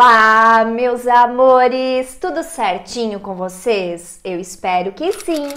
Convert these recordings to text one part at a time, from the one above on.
Olá, meus amores! Tudo certinho com vocês? Eu espero que sim!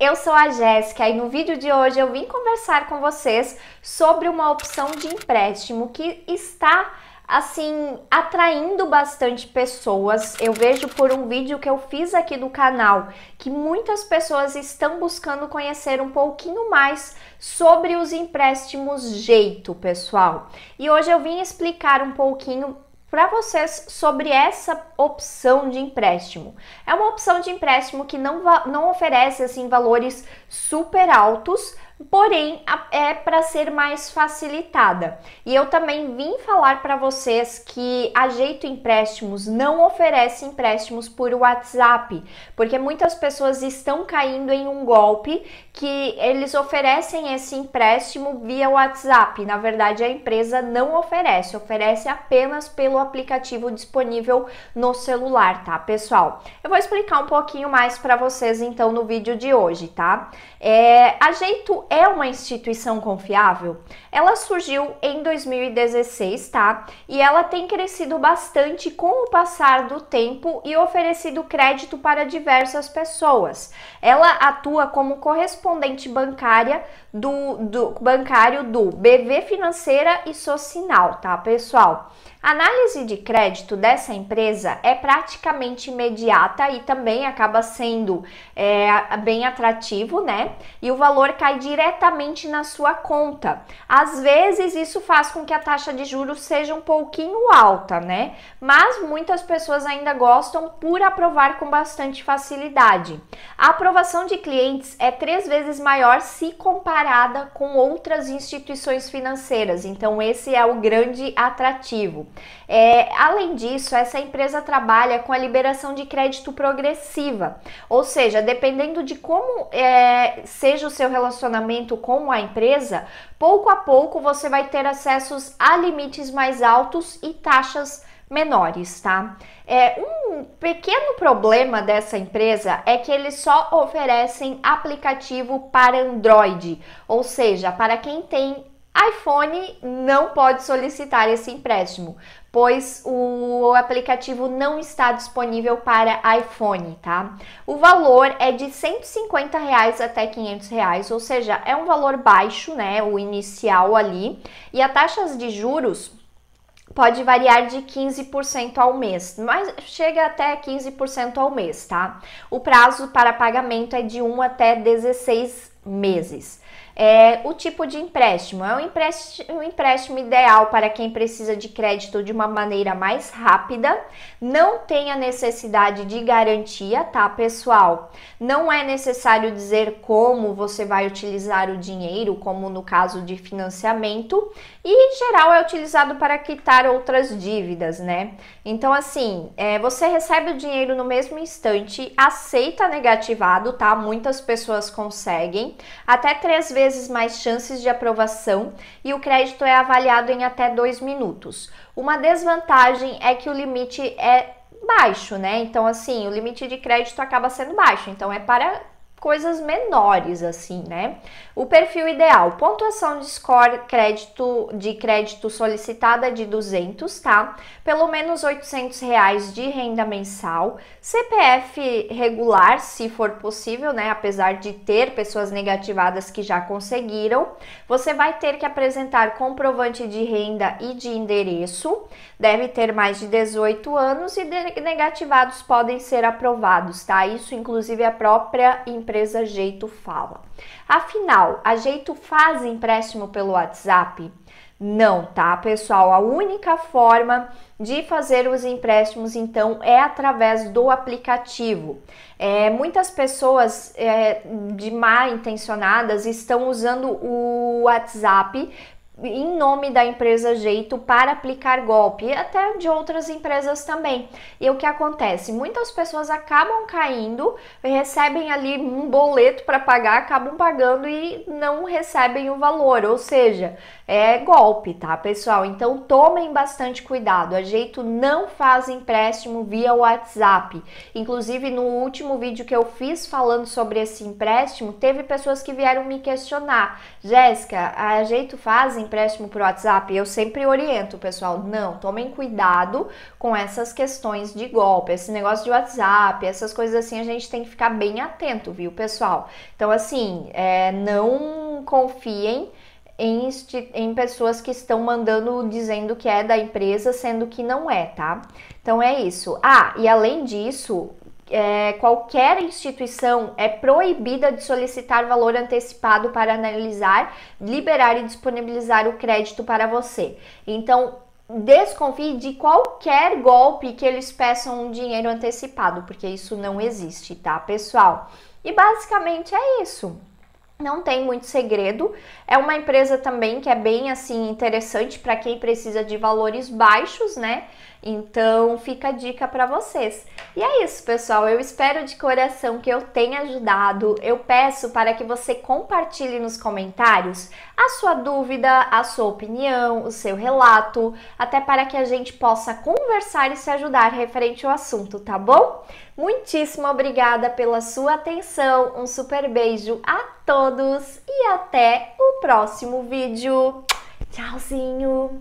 Eu sou a Jéssica e no vídeo de hoje eu vim conversar com vocês sobre uma opção de empréstimo que está assim atraindo bastante pessoas. Eu vejo por um vídeo que eu fiz aqui do canal que muitas pessoas estão buscando conhecer um pouquinho mais sobre os empréstimos jeito, pessoal. E hoje eu vim explicar um pouquinho para vocês sobre essa opção de empréstimo. É uma opção de empréstimo que não, não oferece assim valores super altos, porém é para ser mais facilitada. E eu também vim falar para vocês que a Jeito Empréstimos não oferece empréstimos por WhatsApp, porque muitas pessoas estão caindo em um golpe que eles oferecem esse empréstimo via WhatsApp. Na verdade, a empresa não oferece, oferece apenas pelo aplicativo disponível no celular, tá, pessoal? Eu vou explicar um pouquinho mais para vocês então no vídeo de hoje, tá? É, a Jeito é uma instituição confiável? Ela surgiu em 2016, tá? E ela tem crescido bastante com o passar do tempo e oferecido crédito para diversas pessoas. Ela atua como correspondente bancária do, do bancário do BV Financeira e Social, tá, pessoal? A análise de crédito dessa empresa é praticamente imediata e também acaba sendo é, bem atrativo, né? E o valor cai diretamente na sua conta. Às vezes isso faz com que a taxa de juros seja um pouquinho alta, né? Mas muitas pessoas ainda gostam por aprovar com bastante facilidade. A aprovação de clientes é três vezes maior se comparada comparada com outras instituições financeiras. Então, esse é o grande atrativo. É, além disso, essa empresa trabalha com a liberação de crédito progressiva, ou seja, dependendo de como é, seja o seu relacionamento com a empresa, pouco a pouco você vai ter acessos a limites mais altos e taxas menores, tá? É, um um pequeno problema dessa empresa é que eles só oferecem aplicativo para Android, ou seja, para quem tem iPhone não pode solicitar esse empréstimo, pois o aplicativo não está disponível para iPhone, tá? O valor é de 150 reais até 500 reais, ou seja, é um valor baixo, né? O inicial ali e a taxas de juros pode variar de 15% ao mês, mas chega até 15% ao mês, tá? O prazo para pagamento é de 1 até 16 meses. É, o tipo de empréstimo é um empréstimo, um empréstimo ideal para quem precisa de crédito de uma maneira mais rápida, não tem a necessidade de garantia, tá, pessoal? Não é necessário dizer como você vai utilizar o dinheiro, como no caso de financiamento, e em geral é utilizado para quitar outras dívidas, né? Então, assim, é, você recebe o dinheiro no mesmo instante, aceita negativado, tá? Muitas pessoas conseguem, até três vezes vezes mais chances de aprovação e o crédito é avaliado em até dois minutos. Uma desvantagem é que o limite é baixo, né? Então, assim, o limite de crédito acaba sendo baixo. Então, é para coisas menores, assim, né? O perfil ideal, pontuação de score crédito, de crédito solicitada de 200, tá? Pelo menos 800 reais de renda mensal, CPF regular, se for possível, né? Apesar de ter pessoas negativadas que já conseguiram, você vai ter que apresentar comprovante de renda e de endereço, deve ter mais de 18 anos e negativados podem ser aprovados, tá? Isso, inclusive, a própria empresa empresa Jeito Fala. Afinal, a Jeito faz empréstimo pelo WhatsApp? Não, tá, pessoal? A única forma de fazer os empréstimos, então, é através do aplicativo. É, muitas pessoas é, de má intencionadas estão usando o WhatsApp em nome da empresa Jeito para aplicar golpe e até de outras empresas também. E o que acontece? Muitas pessoas acabam caindo, recebem ali um boleto para pagar, acabam pagando e não recebem o valor, ou seja, é golpe, tá, pessoal? Então tomem bastante cuidado. A Jeito não faz empréstimo via WhatsApp. Inclusive, no último vídeo que eu fiz falando sobre esse empréstimo, teve pessoas que vieram me questionar: "Jéssica, a Jeito faz empréstimo por WhatsApp, eu sempre oriento o pessoal, não, tomem cuidado com essas questões de golpe, esse negócio de WhatsApp, essas coisas assim, a gente tem que ficar bem atento, viu, pessoal? Então, assim, é, não confiem em, em pessoas que estão mandando dizendo que é da empresa, sendo que não é, tá? Então é isso. Ah, e além disso, é, qualquer instituição é proibida de solicitar valor antecipado para analisar, liberar e disponibilizar o crédito para você. Então, desconfie de qualquer golpe que eles peçam um dinheiro antecipado, porque isso não existe, tá, pessoal? E basicamente é isso. Não tem muito segredo. É uma empresa também que é bem assim interessante para quem precisa de valores baixos, né? Então fica a dica para vocês. E é isso, pessoal. Eu espero de coração que eu tenha ajudado. Eu peço para que você compartilhe nos comentários a sua dúvida, a sua opinião, o seu relato, até para que a gente possa conversar e se ajudar referente ao assunto, tá bom? Muitíssimo obrigada pela sua atenção. Um super beijo a todos e até o próximo vídeo. Tchauzinho!